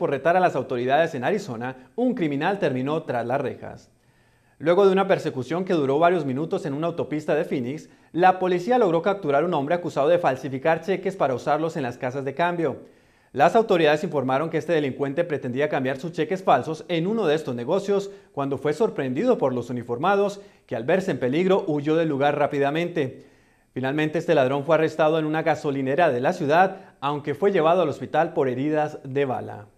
por retar a las autoridades en Arizona, un criminal terminó tras las rejas. Luego de una persecución que duró varios minutos en una autopista de Phoenix, la policía logró capturar a un hombre acusado de falsificar cheques para usarlos en las casas de cambio. Las autoridades informaron que este delincuente pretendía cambiar sus cheques falsos en uno de estos negocios cuando fue sorprendido por los uniformados, que al verse en peligro huyó del lugar rápidamente. Finalmente este ladrón fue arrestado en una gasolinera de la ciudad, aunque fue llevado al hospital por heridas de bala.